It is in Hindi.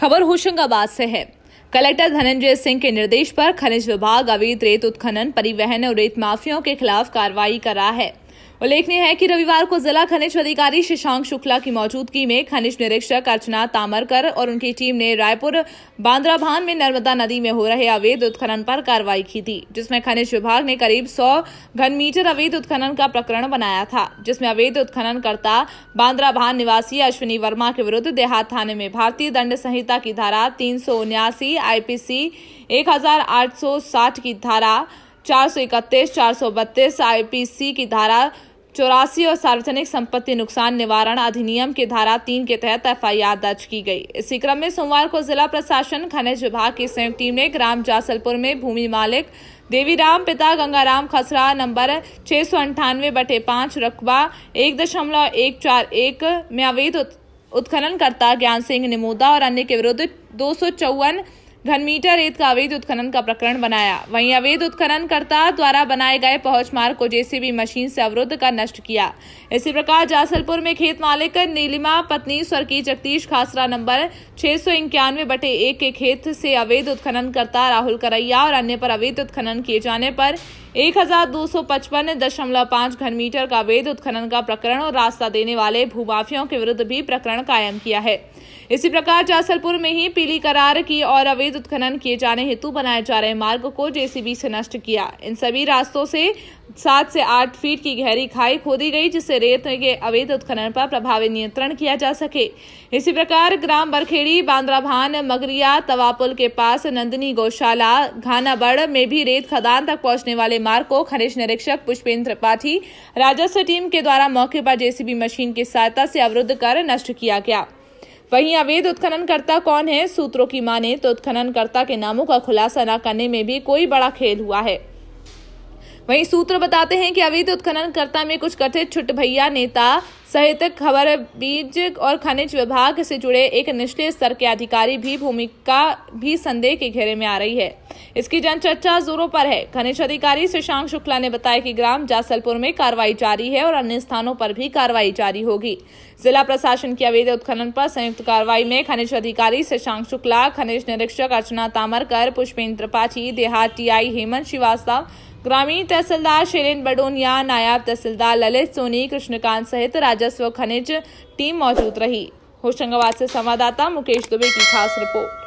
खबर होशंगाबाद से है कलेक्टर धनंजय सिंह के निर्देश पर खनिज विभाग अवैध रेत उत्खनन परिवहन और रेत माफियाओं के खिलाफ कार्रवाई कर रहा है उल्लेखनीय है कि रविवार को जिला खनिज अधिकारी शशांक शुक्ला की मौजूदगी में खनिज निरीक्षक अर्चना तामरकर और उनकी टीम ने रायपुर बांद्राभान में नर्मदा नदी में हो रहे अवैध उत्खनन पर कार्रवाई की थी जिसमें खनिज विभाग ने करीब सौ घन मीटर अवैध उत्खनन का प्रकरण बनाया था जिसमें अवैध उत्खनन करता बांद्राभान निवासी अश्विनी वर्मा के विरुद्ध देहात थाने में भारतीय दंड संहिता की धारा तीन सौ उन्यासी आईपीसी 1860 की धारा चार सौ इकतीस चार सौ बत्तीस आईपीसी की धारा चौरासी और सार्वजनिक संपत्ति नुकसान निवारण अधिनियम की धारा तीन के तहत एफआईआर दर्ज की गई इसी क्रम में सोमवार को जिला प्रशासन खनिज विभाग की संयुक्त टीम ने ग्राम जासलपुर में भूमि मालिक देवीराम पिता गंगाराम खसरा नंबर छह सौ अंठानवे बटे पांच रकबा एक दशमलव एक चार एक में अवैध उत्खनन करता ज्ञान सिंह निमोदा और अन्य के विरुद्ध दो सौ चौवन घनमीटर रेत का अवैध उत्खनन का प्रकरण बनाया वहीं अवैध उत्खनन करता द्वारा बनाए गए पहुंच मार्ग को जेसीबी मशीन से अवरुद्ध कर नष्ट किया इसी प्रकार जासलपुर में खेत मालिक नीलिमा पत्नी स्वर्गीय जगदीश खासरा नंबर छह सौ इक्यानवे बटे एक के खेत से अवैध उत्खनन करता राहुल करैया और अन्य पर अवैध उत्खनन किए जाने पर एक हजार दो सौ पचपन दशमलव पांच घन मीटर का अवैध उत्खनन का प्रकरण और रास्ता देने वाले भूमाफियाओं के विरुद्ध भी प्रकरण कायम किया है इसी प्रकार जासलपुर में ही पीली करार की और अवैध उत्खनन किए जाने हेतु बनाए जा रहे मार्ग को जेसीबी से नष्ट किया इन सभी रास्तों से सात से आठ फीट की गहरी खाई खोदी गई जिससे रेत के अवैध उत्खनन पर प्रभावी नियंत्रण किया जा सके इसी प्रकार ग्राम बरखेड़ी बांद्राभान मगरिया तवापुल के पास नंदनी गौशाला घानाबड़ में भी रेत खदान तक पहुंचने वाले मार्ग को खनिज निरीक्षक पुष्पेंद्र त्रिपाठी राजस्व टीम के द्वारा मौके पर जेसीबी मशीन की सहायता से अवरुद्ध कर नष्ट किया गया वहीं अवैध उत्खननकर्ता कौन है सूत्रों की माने तो उत्खननकर्ता के नामों का खुलासा न करने में भी कोई बड़ा खेल हुआ है वहीं सूत्र बताते हैं कि अवैध उत्खनन करता में कुछ कथित छुट भैया नेता सहित खबर बीज और खनिज विभाग से जुड़े एक निचले स्तर के अधिकारी भी भूमिका भी संदेह के घेरे में आ रही है इसकी जन चर्चा जोरों पर है खनिज अधिकारी शशांक शुक्ला ने बताया कि ग्राम जासलपुर में कार्रवाई जारी है और अन्य स्थानों पर भी कार्रवाई जारी होगी जिला प्रशासन की अवैध उत्खनन पर संयुक्त कार्रवाई में खनिज अधिकारी शशांक शुक्ला खनिज निरीक्षक अर्चना तामरकर पुष्पेंद्र पाठी देहात आई हेमंत श्रीवास्तव ग्रामीण तहसीलदार शेरेन बडोनिया नायब तहसीलदार ललित सोनी कृष्णकांत सहित राजस्व खनिज टीम मौजूद रही होशंगाबाद से संवाददाता मुकेश दुबे की खास रिपोर्ट